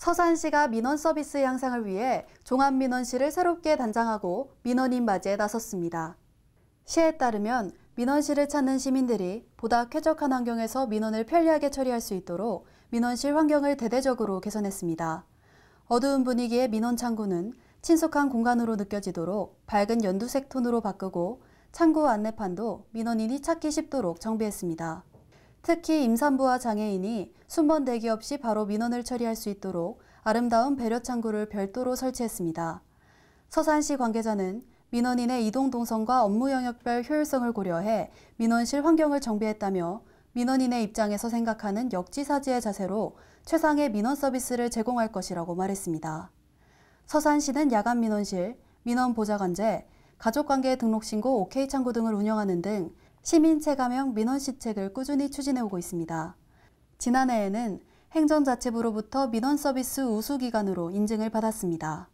서산시가 민원 서비스 향상을 위해 종합민원실을 새롭게 단장하고 민원인 맞이에 나섰습니다. 시에 따르면 민원실을 찾는 시민들이 보다 쾌적한 환경에서 민원을 편리하게 처리할 수 있도록 민원실 환경을 대대적으로 개선했습니다. 어두운 분위기의 민원 창구는 친숙한 공간으로 느껴지도록 밝은 연두색 톤으로 바꾸고 창구 안내판도 민원인이 찾기 쉽도록 정비했습니다. 특히 임산부와 장애인이 순번 대기 없이 바로 민원을 처리할 수 있도록 아름다운 배려 창구를 별도로 설치했습니다. 서산시 관계자는 민원인의 이동 동선과 업무 영역별 효율성을 고려해 민원실 환경을 정비했다며 민원인의 입장에서 생각하는 역지사지의 자세로 최상의 민원 서비스를 제공할 것이라고 말했습니다. 서산시는 야간 민원실, 민원 보좌관제, 가족관계 등록신고 OK 창구 등을 운영하는 등 시민체감형 민원시책을 꾸준히 추진해오고 있습니다. 지난해에는 행정자치부로부터 민원서비스 우수기관으로 인증을 받았습니다.